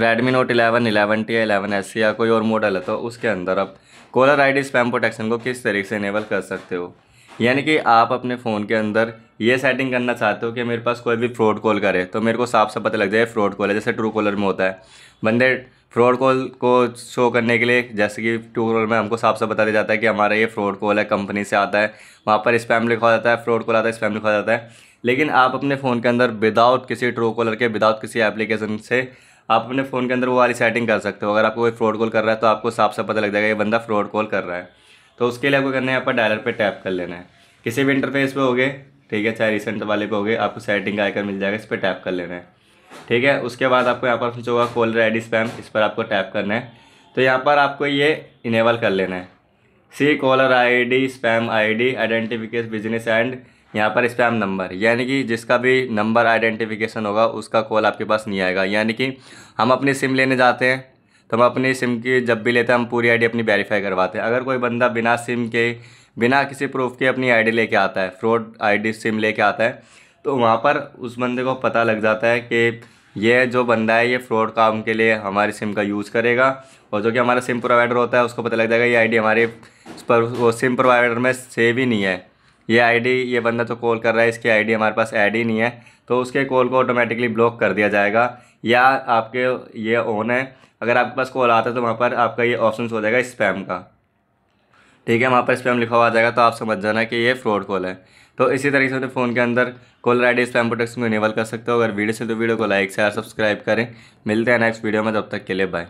Redmi note eleven eleven T eleven S या कोई और मॉडल है तो उसके अंदर आप caller I D spam protection को किस तरीके से इनेबल कर सकते हो यानी कि आप अपने फ़ोन के अंदर ये सेटिंग करना चाहते हो कि मेरे पास कोई भी फ्रॉड कॉल करे तो मेरे को साफ साफ पता लग जाए फ्रॉड कॉल है जैसे ट्रू कॉलर में होता है बंदे फ्रॉड कॉल को शो करने के लिए जैसे कि ट्रू कॉलर में हमको साफ साफ बता दिया जाता है कि हमारा ये फ्रॉड कॉल है कंपनी से आता है वहाँ पर स्पैम लिखा जाता है फ्रॉड कॉल आता है स्पैम लिखा जाता है लेकिन आप अपने फ़ोन के अंदर विदाउट किसी ट्रू कॉलर के विदाउट किसी एप्लीकेशन से आप अपने फ़ोन के अंदर वो वाली सेटिंग कर सकते हो अगर आपको कोई फ्रॉड कॉल कर रहा है तो आपको साफ साफ पता लग जाएगा ये बंदा फ्रॉड कॉल कर रहा है तो उसके लिए आपको करना है यहाँ पर डायलर पर टैप कर लेना है किसी भी इंटरफेस पर हो गए ठीक है चाहे रिसेंट वाले पे गए आपको सेटिंग का आइकन मिल जाएगा इस पर टैप कर लेना है ठीक है उसके बाद आपको यहाँ पर जो होगा कॉलर आई डी स्पैम इस पर आपको टैप करना है तो यहाँ पर आपको ये इनेबल कर लेना है see caller I D spam I D identification business and यहाँ पर स्पैम नंबर यानी कि जिसका भी नंबर आइडेंटिफिकेशन होगा उसका कॉल आपके पास नहीं आएगा यानी कि हम अपनी सिम लेने जाते हैं तो हम अपनी सिम की जब भी लेते हैं हम पूरी आईडी अपनी वेरीफाई करवाते हैं अगर कोई बंदा बिना सिम के बिना किसी प्रूफ के अपनी आईडी लेके आता है फ्रॉड आईडी सिम लेके आता है तो वहाँ पर उस बंदे को पता लग जाता है कि ये जो बंदा है ये फ्रॉड काम के लिए हमारी सिम का यूज़ करेगा और जो कि हमारा सिम प्रोवाइडर होता है उसको पता लग जाएगा ये आई हमारे वो सिम प्रोवाइडर में सेव ही नहीं है ये आईडी ये बंदा तो कॉल कर रहा है इसकी आईडी हमारे पास ऐड ही नहीं है तो उसके कॉल को ऑटोमेटिकली ब्लॉक कर दिया जाएगा या आपके ये ऑन है अगर आपके पास कॉल आता है तो वहाँ पर आपका ये ऑप्शन हो जाएगा स्पैम का ठीक है वहाँ पर स्पैम लिखा हुआ आ जाएगा तो आप समझ जाना कि ये फ्रॉड कॉल है तो इसी तरीके से अपने फ़ोन के अंदर call I D spam protection को इनेबल कर सकते हो अगर वीडियो से तो वीडियो को लाइक शेयर सब्सक्राइब करें मिलते हैं नेक्स्ट वीडियो में तब तक के लिए बाय